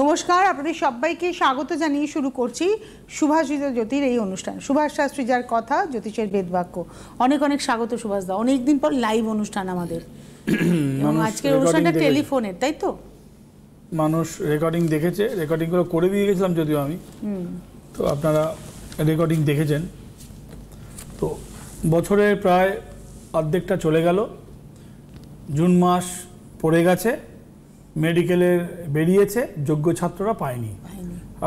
নমস্কার আপনাদের সবাইকে স্বাগত জানিয়ে শুরু করছি সুভাষিত জ্যোতির এই অনুষ্ঠান সুভাষ শাস্ত্রী যার কথা জ্যোতিষের বেদবাক্য অনেক অনেক স্বাগত সুভাষ দা অনেকদিন পর লাইভ অনুষ্ঠান আমাদের এবং আজকের অনুষ্ঠানটা টেলিফোনের তাই তো মানুষ রেকর্ডিং দেখেছে রেকর্ডিংগুলো করে দিয়ে গেছিলাম যদিও আমি তো আপনারা রেকর্ডিং দেখেছেন তো বছরের প্রায় অর্ধেকটা চলে গেল জুন মাস পড়ে গেছে মেডিকেলের বেরিয়েছে যোগ্য ছাত্ররা পায়নি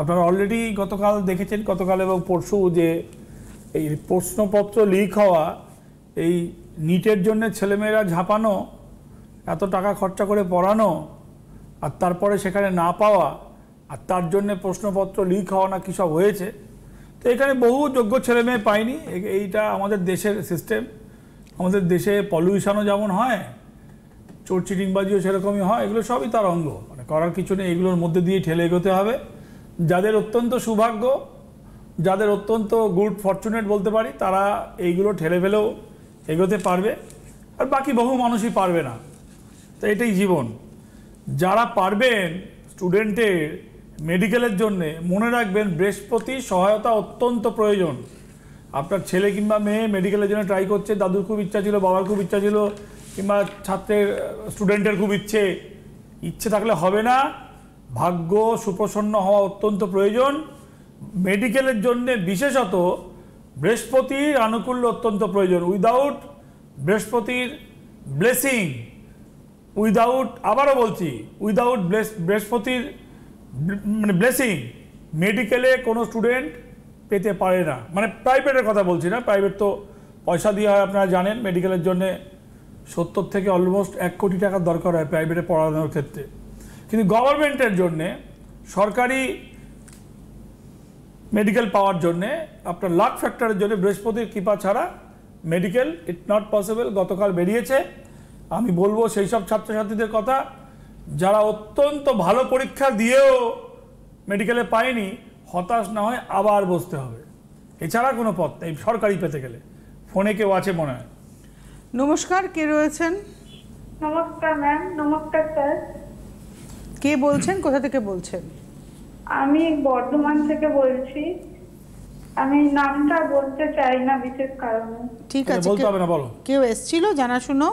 আপনারা অলরেডি গতকাল দেখেছেন গতকাল এবং পরশু যে এই প্রশ্নপত্র লিক হওয়া এই নিটের জন্য ছেলেমেয়েরা ঝাঁপানো এত টাকা খরচা করে পড়ানো আর তারপরে সেখানে না পাওয়া আর তার জন্য প্রশ্নপত্র লিক হওয়া না কী সব হয়েছে তো এখানে বহু যোগ্য ছেলেমেয়ে পায়নি এইটা আমাদের দেশের সিস্টেম আমাদের দেশে পলিউশনও যেমন হয় চোর চিটিংবাজিও সেরকমই হয় এগুলো সবই তার অঙ্গ মানে করার কিছু নেই এগুলোর মধ্যে দিয়ে ঠেলে এগোতে হবে যাদের অত্যন্ত সৌভাগ্য যাদের অত্যন্ত গুড ফরচুনেট বলতে পারি তারা এইগুলো ঠেলে ফেলেও এগোতে পারবে আর বাকি বহু মানুষই পারবে না তো এটাই জীবন যারা পারবেন স্টুডেন্টের মেডিকেলের জন্যে মনে রাখবেন বৃহস্পতি সহায়তা অত্যন্ত প্রয়োজন আপনার ছেলে কিংবা মেয়ে মেডিকেলের জন্য ট্রাই করছে দাদুর খুব ইচ্ছা ছিল বাবার খুব ইচ্ছা ছিল কিংবা ছাত্রের স্টুডেন্টের খুব ইচ্ছে ইচ্ছে থাকলে হবে না ভাগ্য সুপ্রসন্ন হওয়া অত্যন্ত প্রয়োজন মেডিকেলের জন্য বিশেষত বৃহস্পতির আনুকূল্য অত্যন্ত প্রয়োজন উইদাউট বৃহস্পতির ব্লেসিং উইদাউট আবারও বলছি উইদাউট বৃহস্পতির মানে ব্লেসিং মেডিকেলে কোনো স্টুডেন্ট পেতে পারে না মানে প্রাইভেটের কথা বলছি না প্রাইভেট তো পয়সা দিয়ে হয় আপনারা জানেন মেডিকেলের জন্যে সত্তর থেকে অলমোস্ট এক কোটি টাকার দরকার হয় প্রাইভেটে পড়ানোর ক্ষেত্রে কিন্তু গভর্নমেন্টের জন্যে সরকারি মেডিকেল পাওয়ার জন্যে আপনার লাক ফ্যাক্টরের জন্য বৃহস্পতির কৃপা ছাড়া মেডিকেল ইট নট পসিবল গতকাল বেরিয়েছে আমি বলবো সেই সব ছাত্রছাত্রীদের কথা যারা অত্যন্ত ভালো পরীক্ষা দিয়েও মেডিকেলে পায়নি হতাশ না হয় আবার বসতে হবে এছাড়া কোনো পথ নেই সরকারি পেতে গেলে ফোনে কেউ আছে মনে হয় নমস্কার কে রয়েছেন নমস্কার ম্যাম নমস্কার স্যার কে বলছেন কোথা থেকে বলছেন আমি বর্ধমান থেকে বলছি আমি নামটা বলতে চাই না বিশেষ কারণে ঠিক আছে বলতে হবে না বলো কেউ এসেছিল শুনো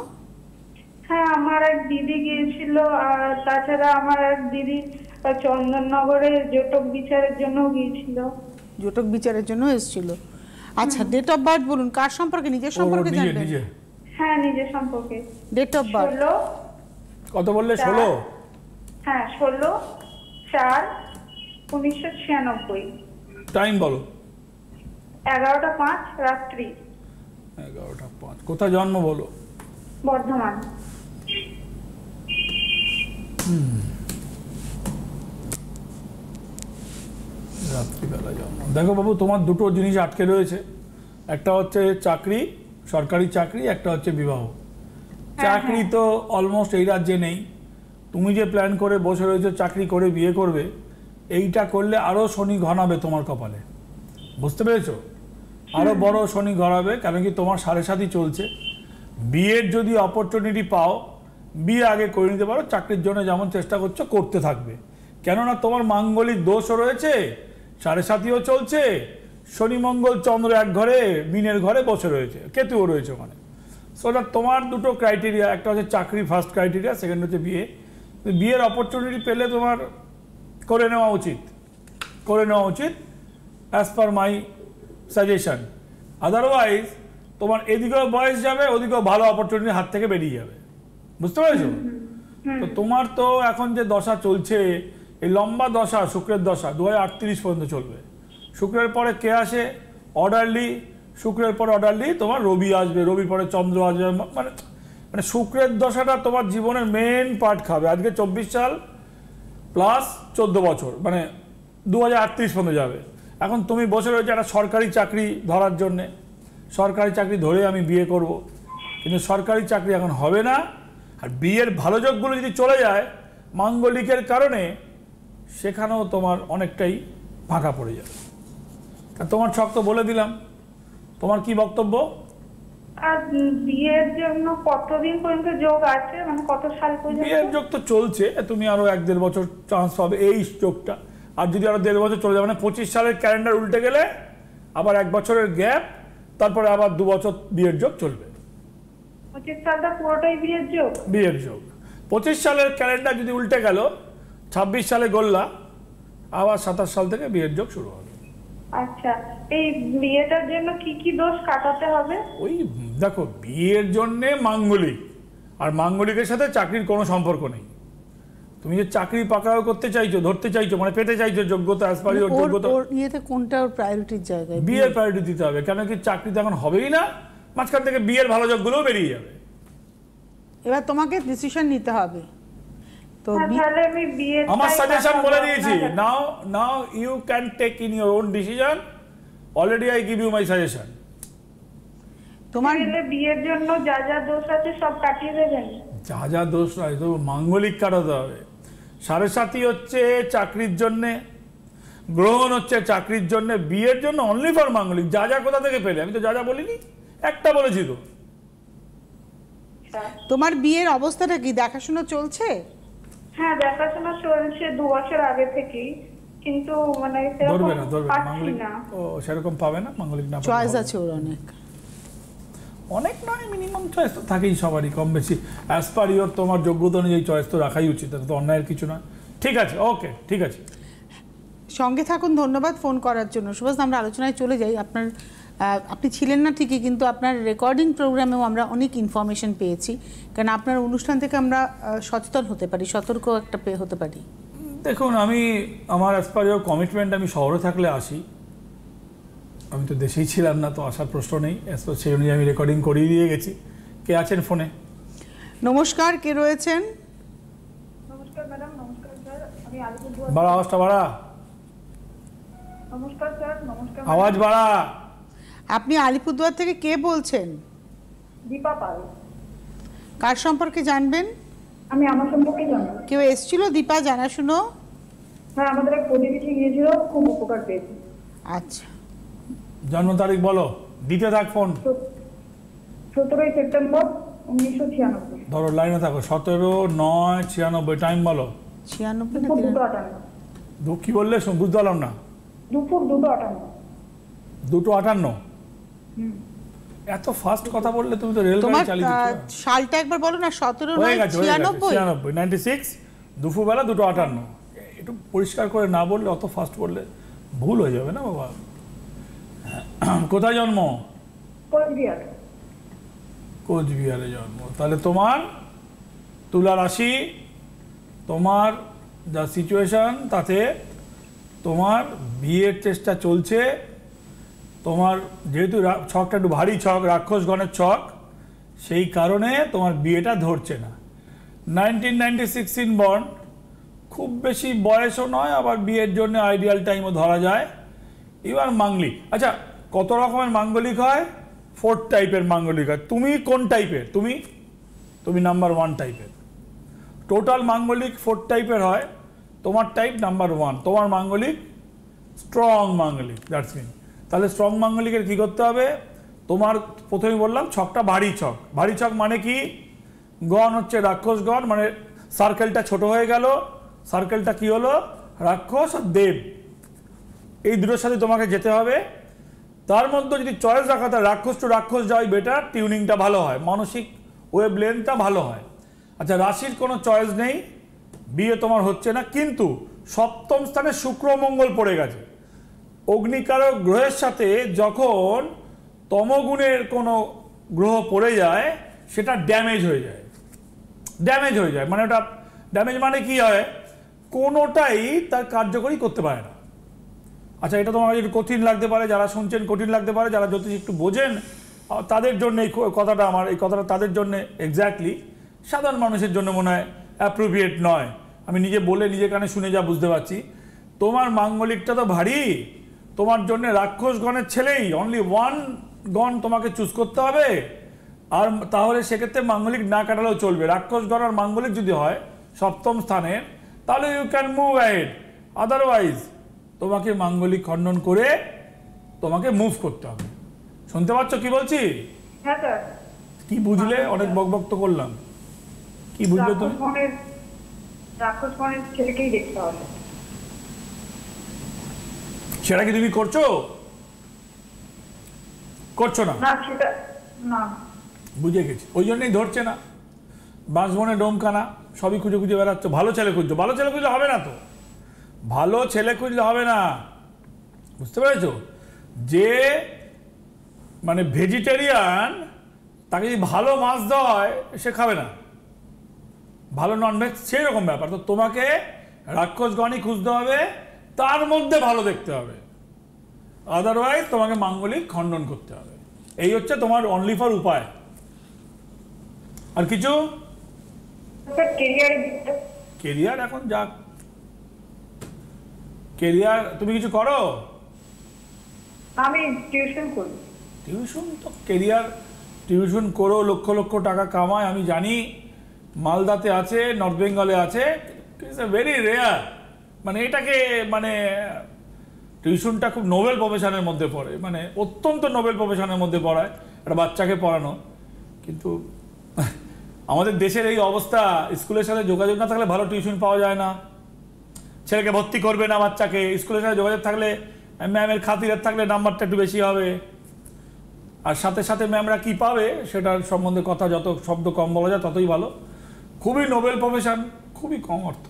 হ্যাঁ আমার এক দিদি গিয়েছিল আর তাছাড়া আমার এক দিদি চন্দননগরে জটক বিচারের জন্য গিয়েছিল জটক বিচারের জন্য এসেছিল আচ্ছা ডেট অফ বার্থ বলুন কার সম্পর্কে নিজের সম্পর্কে জানবেন হ্যাঁ নিজের সম্পর্কে ডেট অফ বার্থ কত বললে 16 হ্যাঁ 16 4 1996 টাইম বলো 11টা 5 রাত্রি 11টা 5 কোথায় জন্ম বলো বর্ধমান রাত্রিবেলা জন্ম দেখো বাবু তোমার দুটো জিনিস আটকে রয়েছে একটা হচ্ছে চাকরি সরকারি চাকরি একটা হচ্ছে বিবাহ হ্যাঁ, হ্যাঁ। চাকরি তো অলমোস্ট এই রাজ্যে নেই তুমি যে প্ল্যান করে বসে রয়েছে চাকরি করে বিয়ে করবে এইটা করলে আরও শনি ঘনাবে তোমার কপালে বুঝতে পেরেছো আরও বড় শনি ঘনাবে কেন কি তোমার সাড়ে সাথী চলছে বিয়ের যদি অপরচুনিটি পাও বিয়ে আগে করে নিতে পারো চাকরির জন্য যেমন চেষ্টা করছো করতে থাকবে কেননা তোমার মাঙ্গলিক দোষও রয়েছে সাড়ে সাথেও চলছে শনি মঙ্গল চন্দ্র এক ঘরে মিনের ঘরে বসে রয়েছে কেতুও রয়েছে ওখানে সো ওটা তোমার দুটো ক্রাইটেরিয়া একটা হচ্ছে চাকরি ফার্স্ট ক্রাইটেরিয়া সেকেন্ড হচ্ছে বিয়ে বিয়ের অপরচুনিটি পেলে তোমার করে নেওয়া উচিত করে নেওয়া উচিত as per my suggestion otherwise তোমার এদিকেও বয়স যাবে ওদিকেও ভালো অপরচুনিটি হাত থেকে বেরিয়ে যাবে বুঝতে পেরেছো তো তোমার তো এখন যে দশা চলছে এই লম্বা দশা শুক্রের দশা দু পর্যন্ত চলবে শুক্রের পরে কে আসে অর্ডারলি শুক্রের পরে অর্ডারলি তোমার রবি আসবে রবির পরে চন্দ্র আসবে মানে মানে শুক্রের দশাটা তোমার জীবনের মেন পার্ট খাবে আজকে চব্বিশ সাল প্লাস চোদ্দো বছর মানে দু হাজার আটত্রিশ পর্যন্ত যাবে এখন তুমি বসে রয়েছে একটা সরকারি চাকরি ধরার জন্যে সরকারি চাকরি ধরে আমি বিয়ে করব। কিন্তু সরকারি চাকরি এখন হবে না আর বিয়ের ভালো যোগগুলো যদি চলে যায় মাঙ্গলিকের কারণে সেখানেও তোমার অনেকটাই ফাঁকা পড়ে যাবে তোমার ছক তো বলে দিলাম তোমার কি বক্তব্য বিয়ের জন্য কতদিন পর্যন্ত যোগ আছে মানে কত সাল বিয়ের যোগ তো চলছে তুমি আরো এক দেড় বছর চান্স পাবে এই যোগটা আর যদি আরো দেড় বছর চলে যাবে মানে পঁচিশ সালের ক্যালেন্ডার উল্টে গেলে আবার এক বছরের গ্যাপ তারপরে আবার দু বছর বিয়ের যোগ চলবে পঁচিশ পুরোটাই বিয়ের যোগ বিয়ের যোগ পঁচিশ সালের ক্যালেন্ডার যদি উল্টে গেল ছাব্বিশ সালে গোল্লা আবার সাতাশ সাল থেকে বিয়ের যোগ শুরু হবে আচ্ছা এই বিয়েটার জন্য কি কি দোষ কাটাতে হবে ওই দেখো বিয়ের জন্যে মাঙ্গলিক আর মাঙ্গলিকের সাথে চাকরির কোনো সম্পর্ক নেই তুমি যে চাকরি পাকাও করতে চাইছো ধরতে চাইছো মানে পেতে চাইছো যোগ্যতা অ্যাজ পার যোগ্যতা ওর ইয়েতে কোনটা ওর প্রায়োরিটির জায়গায় বিয়ের প্রায়োরিটি দিতে হবে কেন কি চাকরি তো এখন হবেই না মাঝখান থেকে বিয়ের ভালো জবগুলোও বেরিয়ে যাবে এবার তোমাকে ডিসিশন নিতে হবে তো হ্যাঁ, আমার সাজেশন বলে দিয়েছি now now you can take in your own decision already I give you my suggestion তোমার বিয়ের জন্য যা যা দোষ আছে সব কাটিয়ে দেবেন যা যা দোষ নয় তো মাঙ্গলিক কাটাতে হবে সাড়ে সাথী হচ্ছে চাকরির জন্যে গ্রহণ হচ্ছে চাকরির জন্য বিয়ের জন্য অনলি ফর মাঙ্গলিক যা যা কোথা থেকে পেলে আমি তো যা যা বলিনি একটা বলেছি তো হ্যাঁ। তোমার বিয়ের অবস্থাটা কি দেখাশোনা চলছে হ্যাঁ দেখাশোনা চলছে দু বছর আগে থেকেই কিন্তু মানে সেরকম না মাঙ্গলিক ও সেরকম পাবে না মাঙ্গলিক না চয়েস আছে ওর অনেক অনেক নয় মিনিমাম চয়েস তো থাকেই সবারই কম বেশি অ্যাজ পার ইয়োর তোমার যোগ্যতা অনুযায়ী চয়েস তো রাখাই উচিত এটা তো অন্যায়ের কিছু না ঠিক আছে ওকে ঠিক আছে সঙ্গে থাকুন ধন্যবাদ ফোন করার জন্য সুভাষ আমরা আলোচনায় চলে যাই আপনার আপনি ছিলেন না ঠিকই কিন্তু আপনার রেকর্ডিং প্রোগ্রামেও আমরা অনেক ইনফরমেশন পেয়েছি কারণ আপনার অনুষ্ঠান থেকে আমরা সচেতন হতে পারি সতর্ক একটা পেয়ে হতে পারি দেখুন আমি আমার অ্যাজ পার কমিটমেন্ট আমি শহরে থাকলে আসি আমি তো দেশেই ছিলাম না তো আসার প্রশ্ন নেই অ্যাজ সেই অনুযায়ী আমি রেকর্ডিং করিয়ে দিয়ে গেছি কে আছেন ফোনে নমস্কার কে রয়েছেন নমস্কার বাড়া আওয়াজটা বাড়া নমস্কার আওয়াজ বাড়া আপনি আলিপুরদুয়ার থেকে কে বলছেন দীপা পাল কার সম্পর্কে জানবেন আমি আমার সম্পর্কে জানি কেউ এসেছিল দীপা জানা শুনো হ্যাঁ আমাদের এক প্রতিবেশী গিয়েছিল খুব উপকার পেয়েছি আচ্ছা জন্ম তারিখ বলো দিতে থাক ফোন সতেরোই সেপ্টেম্বর উনিশশো ছিয়ানব্বই ধরো লাইনে থাকো সতেরো নয় ছিয়ানব্বই টাইম বলো ছিয়ানব্বই দুটো আটান্ন কি বললে বুঝতে পারলাম না দুপুর দুটো আটান্ন দুটো আটান্ন এত ফাস্ট কথা বললে তুমি তো রেলগাড়ি চালিয়ে দিচ্ছো সালটা একবার বলো না 17 নয় 96 96 96 দুপুরবেলা দুটো আটান্ন একটু পরিষ্কার করে না বললে অত ফাস্ট বললে ভুল হয়ে যাবে না বাবা কোথায় জন্ম কোচবিহারে জন্ম তাহলে তোমার তুলা রাশি তোমার যা সিচুয়েশন তাতে তোমার বিয়ের চেষ্টা চলছে তোমার যেহেতু ছকটা একটু ভারী ছক রাক্ষসগণের ছক সেই কারণে তোমার বিয়েটা ধরছে না নাইনটিন নাইনটি সিক্স ইন বন্ড খুব বেশি বয়সও নয় আবার বিয়ের জন্য আইডিয়াল টাইমও ধরা যায় এবার মাঙ্গলিক আচ্ছা কত রকমের মাঙ্গলিক হয় ফোর্থ টাইপের মাঙ্গলিক হয় তুমি কোন টাইপের তুমি তুমি নাম্বার ওয়ান টাইপের টোটাল মাঙ্গলিক ফোর্থ টাইপের হয় তোমার টাইপ নাম্বার ওয়ান তোমার মাঙ্গলিক স্ট্রং মাঙ্গলিক দ্যাটস মিন তাহলে স্ট্রং মাঙ্গলিকের কী করতে হবে তোমার প্রথমে বললাম ছকটা ভারী ছক ভারী ছক মানে কি গণ হচ্ছে রাক্ষস গণ মানে সার্কেলটা ছোট হয়ে গেল সার্কেলটা কি হলো রাক্ষস আর দেব এই দুটোর সাথে তোমাকে যেতে হবে তার মধ্যে যদি চয়েস রাখা তাহলে রাক্ষস টু রাক্ষস যাওয়াই বেটার টিউনিংটা ভালো হয় মানসিক ওয়েব লেন্থটা ভালো হয় আচ্ছা রাশির কোনো চয়েস নেই বিয়ে তোমার হচ্ছে না কিন্তু সপ্তম স্থানে শুক্র মঙ্গল পড়ে গেছে অগ্নিকারক গ্রহের সাথে যখন তমগুণের কোনো গ্রহ পড়ে যায় সেটা ড্যামেজ হয়ে যায় ড্যামেজ হয়ে যায় মানে ওটা ড্যামেজ মানে কি হয় কোনোটাই তার কার্যকরী করতে পারে না আচ্ছা এটা তোমার একটু কঠিন লাগতে পারে যারা শুনছেন কঠিন লাগতে পারে যারা জ্যোতিষ একটু বোঝেন তাদের জন্য এই কথাটা আমার এই কথাটা তাদের জন্য এক্স্যাক্টলি সাধারণ মানুষের জন্য মনে হয় অ্যাপ্রোপ্রিয়েট নয় আমি নিজে বলে নিজে কানে শুনে যা বুঝতে পারছি তোমার মাঙ্গলিকটা তো ভারী তোমার জন্য রাক্ষসগণের ছেলেই অনলি ওয়ান গণ তোমাকে চুজ করতে হবে আর তাহলে সেক্ষেত্রে মাঙ্গলিক না কাটালেও চলবে রাক্ষসগণ আর মাঙ্গলিক যদি হয় সপ্তম স্থানে তাহলে you can move ahead otherwise তোমাকে মাঙ্গলিক খণ্ডন করে তোমাকে মুভ করতে হবে শুনতে পাচ্ছ কি বলছি হ্যাঁ কি বুঝলে অনেক তো করলাম কি বুঝলে তুমি রাক্ষসগণের ছেলেকেই দেখতে হবে সেটা কি তুমি করছো করছো না বুঝে গেছি ওই জন্যই ধরছে না বাঁশবনে ডোমকানা সবই খুঁজে খুঁজে বেড়াচ্ছ ভালো ছেলে খুঁজছো ভালো ছেলে খুঁজলে হবে না তো ভালো ছেলে খুঁজলে হবে না বুঝতে পেরেছ যে মানে ভেজিটেরিয়ান তাকে যদি ভালো মাছ দেওয়া হয় সে খাবে না ভালো ননভেজ সেই রকম ব্যাপার তো তোমাকে রাক্ষসগণই খুঁজতে হবে তার মধ্যে ভালো দেখতে হবে আদারওয়াইজ তোমাকে মাঙ্গলিক খণ্ডন করতে হবে এই হচ্ছে তোমার অনলি ফর উপায় আর কিছু কেরিয়ার আচ্ছা, এখন যাক কেরিয়ার তুমি কিছু করো আমি টিউশন করি টিউশন তো কেরিয়ার টিউশন করো লক্ষ লক্ষ টাকা কামায় আমি জানি মালদাতে আছে নর্থ বেঙ্গলে আছে ইটস এ ভেরি রেয়ার মানে এটাকে মানে টিউশনটা খুব নোবেল প্রফেশনের মধ্যে পড়ে মানে অত্যন্ত নোবেল প্রফেশনের মধ্যে পড়ায় একটা বাচ্চাকে পড়ানো কিন্তু আমাদের দেশের এই অবস্থা স্কুলের সাথে যোগাযোগ না থাকলে ভালো টিউশন পাওয়া যায় না ছেলেকে ভর্তি করবে না বাচ্চাকে স্কুলের সাথে যোগাযোগ থাকলে ম্যামের খাতিরের থাকলে নাম্বারটা একটু বেশি হবে আর সাথে সাথে ম্যামরা কি পাবে সেটার সম্বন্ধে কথা যত শব্দ কম বলা যায় ততই ভালো খুবই নোবেল প্রফেশন খুবই কম অর্থ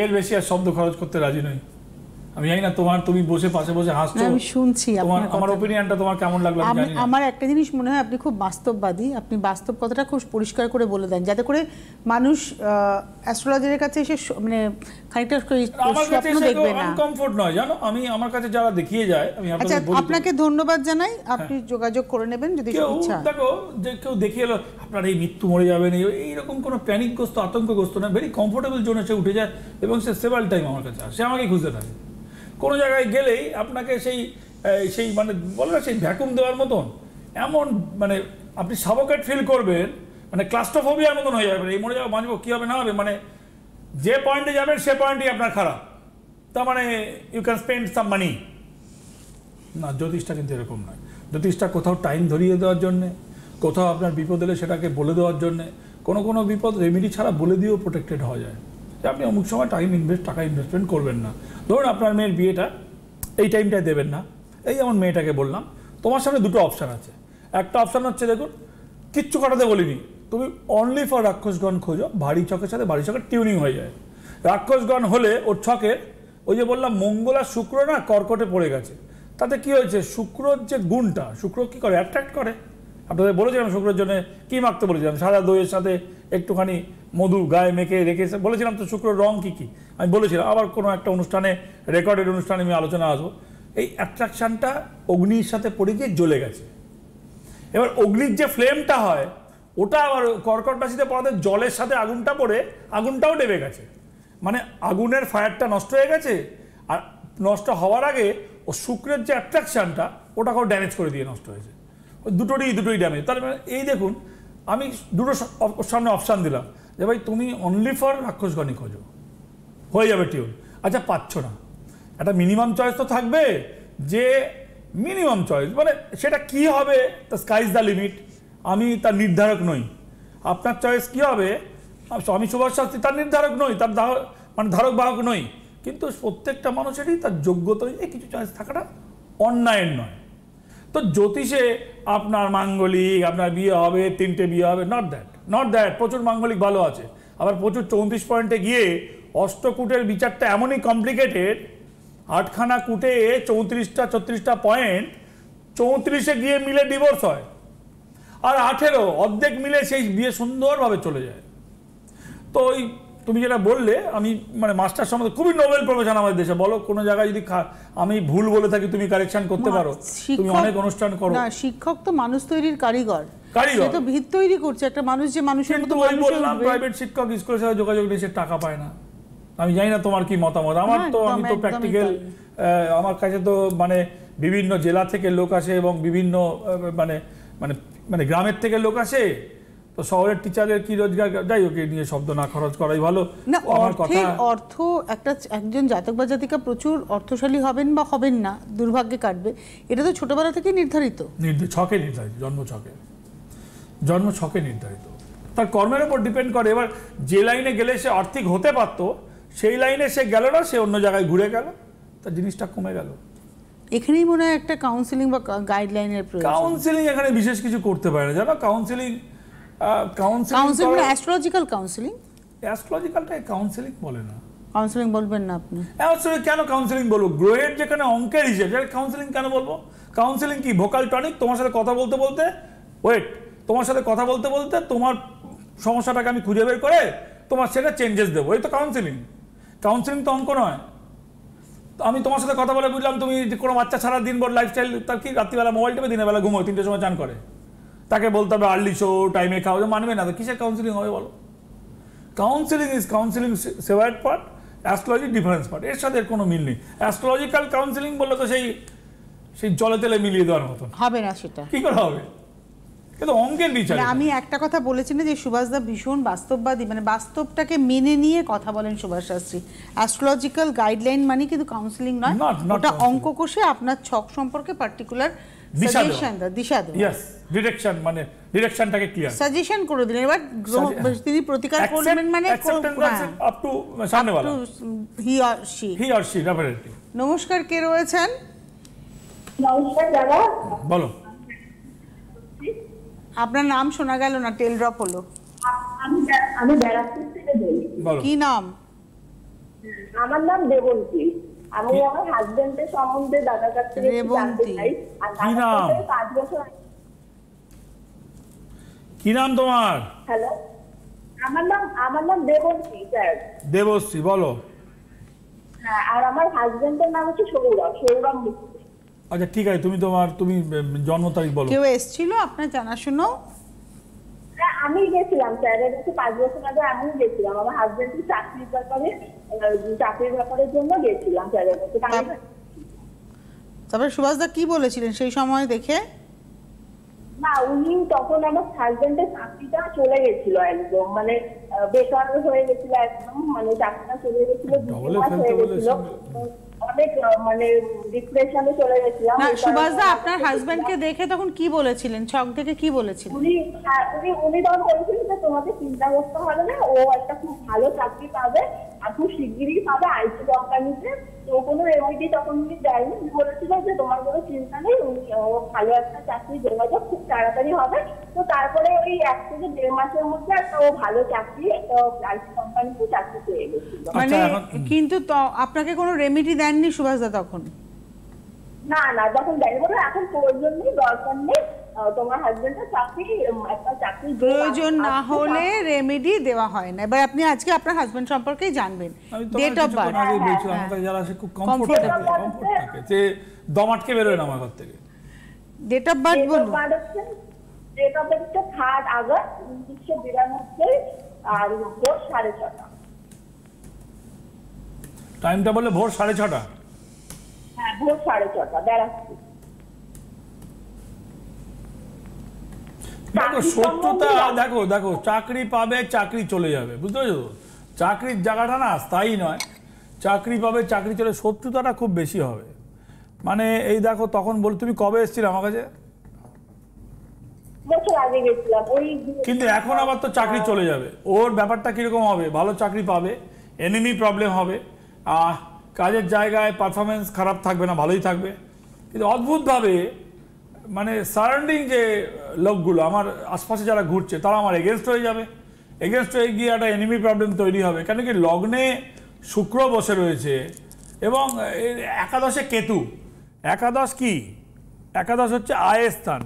এর বেশি আর শব্দ খরচ করতে রাজি নই আমি জানি না তোমার তুমি বসে পাশে বসে হাসছো আমি শুনছি তোমার আমার ওপিনিয়নটা তোমার কেমন লাগলো আমি জানি আমার একটা জিনিস মনে হয় আপনি খুব বাস্তববাদী আপনি বাস্তব কথাটা খুব পরিষ্কার করে বলে দেন যাতে করে মানুষ অ্যাস্ট্রোলজারের কাছে এসে মানে খানিকটা স্বপ্ন দেখবে না কমফোর্ট নয় জানো আমি আমার কাছে যারা দেখিয়ে যায় আমি আচ্ছা আপনাকে ধন্যবাদ জানাই হ্যাঁ। আপনি যোগাযোগ করে নেবেন যদি ইচ্ছা দেখো যে কেউ দেখিয়ে এলো আপনার এই মৃত্যু মরে যাবেন এই রকম কোনো প্যানিকগ্রস্ত আতঙ্কগ্রস্ত না ভেরি কমফোর্টেবল জোনে সে উঠে যায় এবং সে সেভাল টাইম আমার কাছে আসে আমাকে খুঁজতে থাকে কোনো জায়গায় গেলেই আপনাকে সেই সেই মানে বলে না সেই ভ্যাকুম দেওয়ার মতন এমন মানে আপনি সাবকেট ফিল করবেন মানে ক্লাস্টোফোবিয়ার মতন হয়ে যাবে এই মনে যাবো বাঁচবো কী হবে না হবে মানে যে পয়েন্টে যাবেন সে পয়েন্টই আপনার খারাপ তা মানে you can spend some money না জ্যোতিষটা কিন্তু এরকম নয় জ্যোতিষটা কোথাও টাইম ধরিয়ে দেওয়ার জন্যে কোথাও আপনার বিপদ এলে সেটাকে বলে দেওয়ার জন্যে কোনো কোনো বিপদ রেমিডি ছাড়া বলে দিয়েও প্রোটেক্টেড হওয়া যায় যে আপনি অমুক সময় টাইম ইনভেস্ট টাকা ইনভেস্টমেন্ট করবেন না ধরুন আপনার মেয়ের বিয়েটা এই টাইমটায় দেবেন না এই আমার মেয়েটাকে বললাম তোমার সামনে দুটো অপশান আছে একটা অপশান হচ্ছে দেখুন কিচ্ছু কাটাতে বলিনি তুমি অনলি ফর রাক্ষসগণ খোঁজো ভারী ছকের সাথে ভারী ছকের টিউনিং হয়ে যায় রাক্ষসগণ হলে ওর ছকের ওই যে বললাম মঙ্গল আর শুক্র না কর্কটে পড়ে গেছে তাতে কি হয়েছে শুক্রর যে গুণটা শুক্র কি করে অ্যাট্রাক্ট করে আপনাদের বলেছিলাম শুক্রের জন্য কী মাখতে বলেছিলাম সাদা দইয়ের সাথে একটুখানি মধু গায়ে মেখে রেখেছে বলেছিলাম তো শুক্র রং কী কী আমি বলেছিলাম আবার কোনো একটা অনুষ্ঠানে রেকর্ডেড অনুষ্ঠানে আমি আলোচনা আসবো এই অ্যাট্রাকশানটা অগ্নির সাথে পড়ে গিয়ে জ্বলে গেছে এবার অগ্নির যে ফ্লেমটা হয় ওটা আবার কর্কট রাশিতে পড়াতে জলের সাথে আগুনটা পড়ে আগুনটাও ডেবে গেছে মানে আগুনের ফায়ারটা নষ্ট হয়ে গেছে আর নষ্ট হওয়ার আগে ও শুক্রের যে অ্যাট্রাকশানটা ওটাকেও ড্যামেজ করে দিয়ে নষ্ট হয়েছে ওই দুটোরই দুটোই ড্যামেজ তার মানে এই দেখুন আমি দুটো সামনে অপশান দিলাম যে ভাই তুমি অনলি ফর রাক্ষসগণই খোঁজো হয়ে যাবে টিউন আচ্ছা পাচ্ছ না একটা মিনিমাম চয়েস তো থাকবে যে মিনিমাম চয়েস মানে সেটা কি হবে তা স্কাই ইজ দ্য লিমিট আমি তার নির্ধারক নই আপনার চয়েস কি হবে আমি সুভাষ শাস্ত্রী তার নির্ধারক নই তার মানে ধারক বাহক নই কিন্তু প্রত্যেকটা মানুষেরই তার যোগ্যতা এই কিছু চয়েস থাকাটা অন্যায়ের নয় তো জ্যোতিষে আপনার মাঙ্গলিক আপনার বিয়ে হবে তিনটে বিয়ে হবে নট দ্যাট নট দ্যাট প্রচুর মাঙ্গলিক ভালো আছে আবার প্রচুর চৌত্রিশ পয়েন্টে গিয়ে অষ্টকূটের বিচারটা এমনই কমপ্লিকেটেড আটখানা কুটে চৌত্রিশটা ছত্রিশটা পয়েন্ট চৌত্রিশে গিয়ে মিলে ডিভোর্স হয় আর আঠেরো অর্ধেক মিলে সেই বিয়ে সুন্দরভাবে চলে যায় তো ওই তুমি যেটা বললে আমি মানে মাস্টার সম্বন্ধে খুবই নোবেল প্রফেশন আমাদের দেশে বলো কোনো জায়গায় যদি আমি ভুল বলে থাকি তুমি কারেকশন করতে পারো তুমি অনেক অনুষ্ঠান করো শিক্ষক তো মানুষ তৈরির কারিগর কারিগর তো ভিত তৈরি করছে একটা মানুষ যে মানুষের মতো মানুষ বললাম প্রাইভেট শিক্ষক স্কুলের সাথে যোগাযোগ নিয়ে টাকা পায় না আমি জানি না তোমার কি মতামত আমার হ্যাঁ, তো আমি তো প্র্যাকটিক্যাল আমার কাছে তো মানে বিভিন্ন জেলা থেকে লোক আসে এবং বিভিন্ন মানে মানে মানে গ্রামের থেকে লোক আসে তো শহরের টিচারের কি রোজগার যাই হোক নিয়ে শব্দ না খরচ করাই ভালো আমার কথা অর্থ একটা একজন জাতক বা জাতিকা প্রচুর অর্থশালী হবেন বা হবেন না দুর্ভাগ্যে কাটবে এটা তো ছোটবেলা থেকে নির্ধারিত ছকে নির্ধারিত জন্ম ছকে জন্ম ছকে নির্ধারিত তার কর্মের উপর ডিপেন্ড করে এবার যে লাইনে গেলে সে আর্থিক হতে পারত সেই লাইনে সে গেল না সে অন্য জায়গায় ঘুরে গেল তার জিনিসটা কমে গেল এখানেই মনে হয় একটা কাউন্সিলিং বা গাইডলাইনের প্রয়োজন কাউন্সিলিং এখানে বিশেষ কিছু করতে পারে না জানো counselling counselling counselling astrological counselling অ্যাস্ট্রোলজিক্যালটাকে কাউন্সিলিং বলে না কাউন্সিলিং বলবেন না আপনি অ্যাস্ট্রোলজি কেন কাউন্সিলিং বলবো গ্রহের যেখানে অঙ্কের হিসেবে কাউন্সিলিং কেন বলবো কাউন্সিলিং কি ভোকাল টনিক তোমার সাথে কথা বলতে বলতে ওয়েট তোমার সাথে কথা বলতে বলতে তোমার সমস্যাটাকে আমি খুঁজে বের করে তোমার সেটা চেঞ্জেস দেবো এই তো কাউন্সিলিং কাউন্সিলিং তো অঙ্ক নয় আমি তোমার সাথে কথা বলে বুঝলাম তুমি কোনো বাচ্চা ছাড়া দিনভর লাইফস্টাইল তার কি রাত্রিবেলা মোবাইল টেপে দিনের বেলা ঘুমো তিনটের সময় চান করে তাকে বলতে হবে আর্লি শো টাইমে খাওয়া মানবে না তো কিসের কাউন্সিলিং হবে বলো counselling is counselling separate part astrology difference part এর সাথে কোনো মিল নেই অ্যাস্ট্রোলজিক্যাল কাউন্সিলিং বললে তো সেই সেই জলে তেলে মিলিয়ে দেওয়ার মতন হবে না সেটা কী করে হবে মানে আমি একটা কথা বলেছি না যে সুভাষদা ভীষণ বাস্তববাদী মানে বাস্তবটাকে মেনে নিয়ে কথা বলেন সুভাষ শাস্ত্রী অ্যাস্ট্রোলজিক্যাল গাইডলাইন মানে কিন্তু কাউন্সিলিং নয় ওটা অঙ্ক কষে আপনার ছক সম্পর্কে পার্টিকুলার মানে সাজেশন করে এবার হ্যাঁ। তিনি প্রতিকার মানে হ্যাঁ। নমস্কার কে রয়েছেন নমস্কার দাদা বলো আপনার নাম শোনা গেল না টেল ড্রপ হলো আমি আমি ব্যারাকপুর থেকে বলি কি নাম আমার নাম দেবন্তী আমি আমার হাজবেন্ডের সম্বন্ধে দাদা কাছ থেকে জানতে চাই আর নাম পাঁচ বছর কি নাম তোমার হ্যালো আমার নাম আমার নাম দেবশ্রী স্যার দেবশ্রী বলো হ্যাঁ আর আমার হাজবেন্ডের নাম হচ্ছে সৌরভ সৌরভ মুখ্য আচ্ছা ঠিক আছে তুমি তোমার তুমি জন্ম তারিখ বলো কেউ এসেছিল আপনার জানাশুনো হ্যাঁ, আমি গেছিলাম স্যার এটা পাঁচ বছর আগে আমি গেছিলাম আমার হাজবেন্ড চাকরির ব্যাপারে চাকরির ব্যাপারের জন্য গেছিলাম কি বলেছিলেন সেই সময় দেখে না উনি তখন আমার হাজবেন্ডের চাকরিটা চলে গেছিল একদম মানে বেকার হয়ে গেছিল একদম মানে চাকরিটা চলে গেছিল হয়ে গেছিল অনেক মানে ডিপ্রেশনে চলে গেছিলাম সুভাষদা আপনার হাজবেন্ডকে দেখে তখন কি বলেছিলেন ছক থেকে কি বলেছিলেন উনি হ্যাঁ, উনি উনি তখন বলেছিলেন তোমাকে চিন্তা করতে হবে না ও একটা খুব ভালো চাকরি পাবে আর খুব শিগগিরই পাবে আইটি কোম্পানিতে তো কোনো রেমিডি তখন উনি দেয়নি বলেছিল যে তোমার কোনো চিন্তা নেই ভালো একটা চাকরি যোগাযোগ খুব তাড়াতাড়ি হবে তো তারপরে ওই এক থেকে দেড় মাসের মধ্যে একটা ও ভালো চাকরি একটা আইটি কোম্পানিতে চাকরি পেয়ে গেছিল আচ্ছা, মানে কিন্তু আপনাকে কোনো রেমেডি দেননি সুভাষদা তখন না না যখন দেয় বলে এখন তোর জন্যই দরকার নেই তোমার হাজবেন্ডের চাকরি একটা চাকরি প্রয়োজন না আচ্ছা, হলে রেমেডি আচ্ছা। দেওয়া হয় না এবার আপনি আজকে আপনার হাজবেন্ড সম্পর্কেই জানবেন ডেট অফ বার্থ আমি হ্যাঁ, যারা খুব হ্যাঁ। কমফোর্টেবল কমফোর্ট থাকে যে বের হয় না আমার ঘর থেকে ডেট অফ বার্থ বলুন ডেট অফ বার্থ আগস্ট আর ভোর সাড়ে ছটা টাইমটা বললে ভোর সাড়ে ছটা হ্যাঁ ভোর সাড়ে ছটা বেড়াচ্ছি শত্রুতা দেখো দেখো চাকরি পাবে চাকরি চলে যাবে বুঝতে পারছো চাকরির জায়গাটা না স্থায়ী নয় চাকরি পাবে চাকরি চলে শত্রুতাটা খুব বেশি হবে মানে এই দেখো তখন বল তুমি কবে এসেছিলে আমার কাছে কিন্তু এখন আবার তো চাকরি হ্যাঁ। চলে যাবে ওর ব্যাপারটা কীরকম হবে ভালো চাকরি পাবে এনিমি প্রবলেম হবে কাজের জায়গায় পারফরমেন্স খারাপ থাকবে না ভালোই থাকবে কিন্তু অদ্ভুতভাবে মানে সারাউন্ডিং যে লোকগুলো আমার আশপাশে যারা ঘুরছে তারা আমার এগেনস্ট হয়ে যাবে এগেনস্ট হয়ে গিয়ে একটা এনিমি প্রবলেম তৈরি হবে কেন কি লগ্নে শুক্র বসে রয়েছে এবং একাদশে কেতু একাদশ কি একাদশ হচ্ছে আয়ের স্থান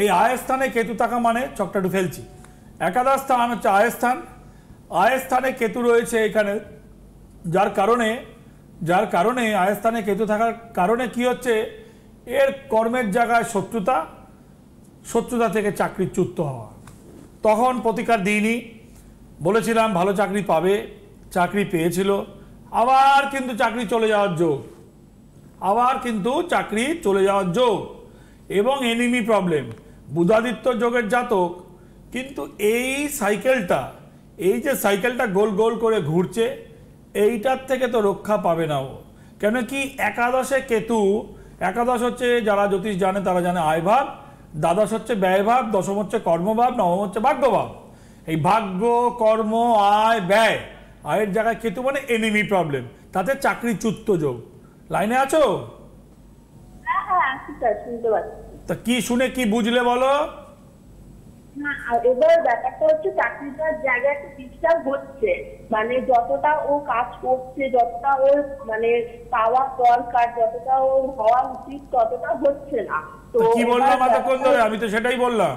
এই আয়ের স্থানে কেতু থাকা মানে চকটা ফেলছি একাদশ স্থান হচ্ছে আয়ের স্থান আয়ের স্থানে কেতু রয়েছে এখানে যার কারণে যার কারণে আয়ের স্থানে কেতু থাকার কারণে কি হচ্ছে এর কর্মের জায়গায় শত্রুতা শত্রুতা থেকে চাকরিচ্যুত হওয়া তখন প্রতিকার দিইনি বলেছিলাম ভালো চাকরি পাবে চাকরি পেয়েছিল আবার কিন্তু চাকরি চলে যাওয়ার যোগ আবার কিন্তু চাকরি চলে যাওয়ার যোগ এবং এনিমি প্রবলেম বুধাদিত্য যোগের জাতক কিন্তু এই সাইকেলটা এই যে সাইকেলটা গোল গোল করে ঘুরছে এইটার থেকে তো রক্ষা পাবে না ও কেন কি একাদশে কেতু একাদশ হচ্ছে যারা জ্যোতিষ জানে তারা জানে আয়ভাব দ্বাদশ হচ্ছে ব্যয়ভাব দশম হচ্ছে কর্মভাব নবম হচ্ছে ভাগ্যভাব এই ভাগ্য কর্ম আয় ব্যয় আয়ের জায়গায় কেতু মানে এনিমি প্রবলেম তাতে চাকরি চুত্ত যোগ লাইনে আছো হ্যাঁ, হ্যাঁ, তা কি শুনে কি বুঝলে বলো এবার ব্যাপারটা হচ্ছে চাকরিটার জায়গা ডিস্টার্ব হচ্ছে মানে যতটা ও কাজ করছে যতটা ওর মানে পাওয়া দরকার যতটা হওয়া উচিত ততটা হচ্ছে না তো কি আমি তো সেটাই বললাম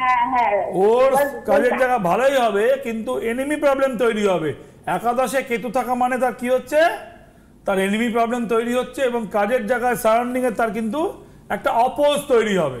হ্যাঁ, হ্যাঁ। ওর কাজের জায়গা ভালোই হবে কিন্তু এনিমি প্রবলেম তৈরি হবে একাদশে কেতু থাকা মানে তার কি হচ্ছে তার এনিমি প্রবলেম তৈরি হচ্ছে এবং কাজের জায়গায় সারাউন্ডিং এর তার কিন্তু একটা অপোজ তৈরি হবে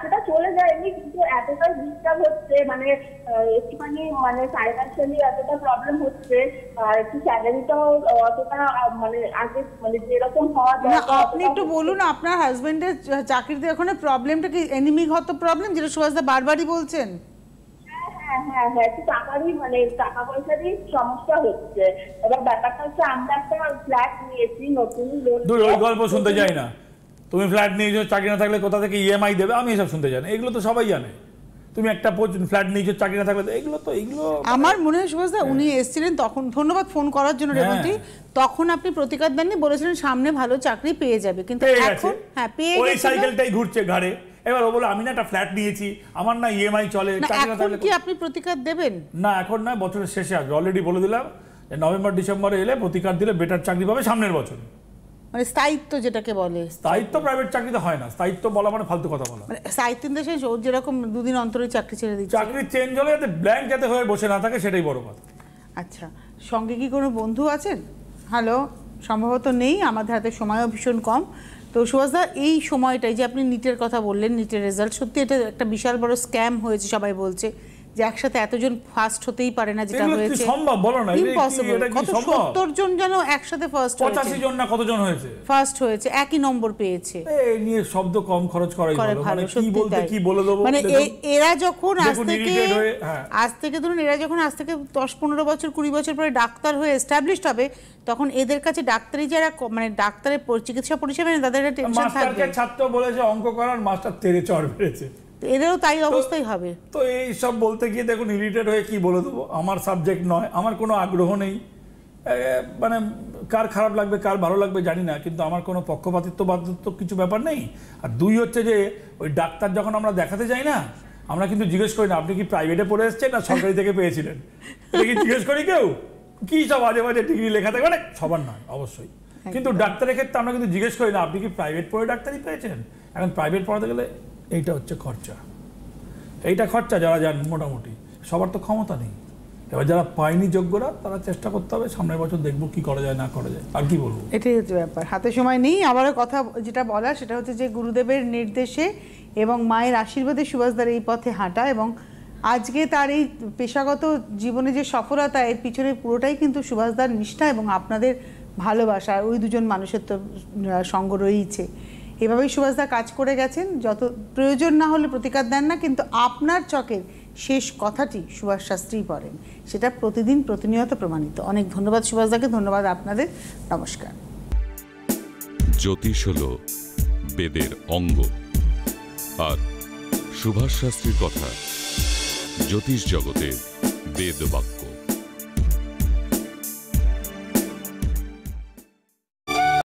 এতটা চলে যায়নি কিন্তু এতটাই ডিস্টার্ব হচ্ছে মানে একটুখানি মানে ফাইন্যান্সিয়ালি এতটা প্রবলেম হচ্ছে আর একটু স্যালারিটাও অতটা মানে আগে মানে যেরকম হওয়া যায় আপনি একটু বলুন আপনার হাজবেন্ডের চাকরিতে এখন প্রবলেমটা কি এনিমি এনিমিগত প্রবলেম যেটা সুভাষ দা বারবারই বলছেন হ্যাঁ হ্যাঁ, হ্যাঁ, হ্যাঁ একটু টাকারই মানে টাকা পয়সারই সমস্যা হচ্ছে এবার ব্যাপারটা হচ্ছে আমরা একটা ফ্ল্যাট নিয়েছি নতুন ওই গল্প শুনতে চাই না তুমি ফ্ল্যাট নিয়েছো চাকরি না থাকলে কোথা থেকে ইএমআই দেবে আমি এসব শুনতে জানি এগুলো তো সবাই জানে তুমি একটা ফ্ল্যাট নিয়েছো চাকরি না থাকলে এগুলো তো এগুলো মানে- আমার মনে হয় উনি হ্যাঁ। এসেছিলেন তখন ধন্যবাদ ফোন করার জন্য হ্যাঁ। রেবতী তখন আপনি প্রতিকার দেননি বলেছিলেন সামনে ভালো চাকরি পেয়ে যাবে কিন্তু এখন হ্যাঁ পেয়ে ওই সাইকেলটাই ঘুরছে ঘাড়ে এবার ও বলে আমি না একটা ফ্ল্যাট নিয়েছি আমার না ইএমআই চলে এখন কি আপনি প্রতিকার দেবেন না এখন না বছরের শেষে আসবে অলরেডি বলে দিলাম নভেম্বর ডিসেম্বরে এলে প্রতিকার দিলে বেটার চাকরি পাবে সামনের বছর মানে স্থায়িত্ব যেটাকে বলে স্থায়িত্ব প্রাইভেট চাকরিতে হয় না স্থায়িত্ব বলা মানে ফালতু কথা বলা মানে স্থায়িত্ব দেশে যেরকম দুদিন অন্তরে চাকরি ছেড়ে দিচ্ছে চাকরি চেঞ্জ হলে যাতে ব্ল্যাঙ্ক যাতে হয়ে বসে না থাকে সেটাই বড় কথা আচ্ছা সঙ্গে কি কোনো বন্ধু আছেন হ্যালো সম্ভবত নেই আমাদের হাতে সময়ও ভীষণ কম তো সুভাষদা এই সময়টাই যে আপনি নিটের কথা বললেন নিটের রেজাল্ট সত্যি এটা একটা বিশাল বড় স্ক্যাম হয়েছে সবাই বলছে যে একসাথে এতজন ফার্স্ট হতেই পারে না যেটা হয়েছে সম্ভব বলো না ইম্পসিবল কত 70 জন যেন একসাথে ফার্স্ট হয়েছে 85 জন না কতজন হয়েছে ফার্স্ট হয়েছে একই নম্বর পেয়েছে এই নিয়ে শব্দ কম খরচ করাই ভালো মানে কি বলতে কি বলে দেব মানে এরা যখন আজ থেকে হ্যাঁ। আজ থেকে ধরুন এরা যখন আজ থেকে 10 15 বছর 20 বছর পরে ডাক্তার হয়ে এস্টাবলিশড হবে তখন এদের কাছে ডাক্তারি যারা মানে ডাক্তারের চিকিৎসা পরিষেবা নেই তাদের টেনশন থাকবে ছাত্র বলেছে অঙ্ক করার মাস্টার তেরে চড় বেড়েছে এদেরও তাই অবস্থাই হবে তো এই সব বলতে গিয়ে দেখুন ইরিটেট হয়ে কি বলে দেবো আমার সাবজেক্ট নয় আমার কোনো আগ্রহ নেই মানে কার খারাপ লাগবে কার ভালো লাগবে জানি না কিন্তু আমার কোনো পক্ষপাতিত্ব বাধ্যত্ব কিছু ব্যাপার নেই আর দুই হচ্ছে যে ওই ডাক্তার যখন আমরা দেখাতে যাই না আমরা কিন্তু জিজ্ঞেস করি না আপনি কি প্রাইভেটে পড়ে এসছেন না সরকারি থেকে পেয়েছিলেন এটা কি জিজ্ঞেস করি কেউ কি সব আজে বাজে ডিগ্রি লেখা থাকে মানে সবার নয় অবশ্যই কিন্তু ডাক্তারের ক্ষেত্রে আমরা কিন্তু জিজ্ঞেস করি না আপনি কি প্রাইভেট পড়ে ডাক্তারই পেয়েছেন এখন প্রাইভেট পড়াতে গেলে এইটা হচ্ছে খরচা এইটা খরচা যারা যান মোটামুটি সবার তো ক্ষমতা নেই এবার যারা পায়নি যোগ্যরা তারা চেষ্টা করতে হবে সামনের বছর দেখবো কি করা যায় না করা যায় আর কি বলবো এটাই হচ্ছে ব্যাপার হাতে সময় নেই আবারও কথা যেটা বলা সেটা হচ্ছে যে গুরুদেবের নির্দেশে এবং মায়ের আশীর্বাদে সুভাষদার এই পথে হাঁটা এবং আজকে তার এই পেশাগত জীবনে যে সফলতা এর পিছনে পুরোটাই কিন্তু সুভাষদার নিষ্ঠা এবং আপনাদের ভালোবাসা ওই দুজন মানুষের তো সঙ্গ রয়েইছে এভাবেই সুভাষদা কাজ করে গেছেন যত প্রয়োজন না হলে প্রতিকার দেন না কিন্তু আপনার চকের শেষ কথাটি সুভাষ শাস্ত্রী পড়েন সেটা প্রতিদিন প্রতিনিয়ত প্রমাণিত অনেক ধন্যবাদ সুভাষদাকে ধন্যবাদ আপনাদের নমস্কার জ্যোতিষ হল বেদের অঙ্গ আর সুভাষ শাস্ত্রীর কথা জ্যোতিষ জগতে বেদবাক্য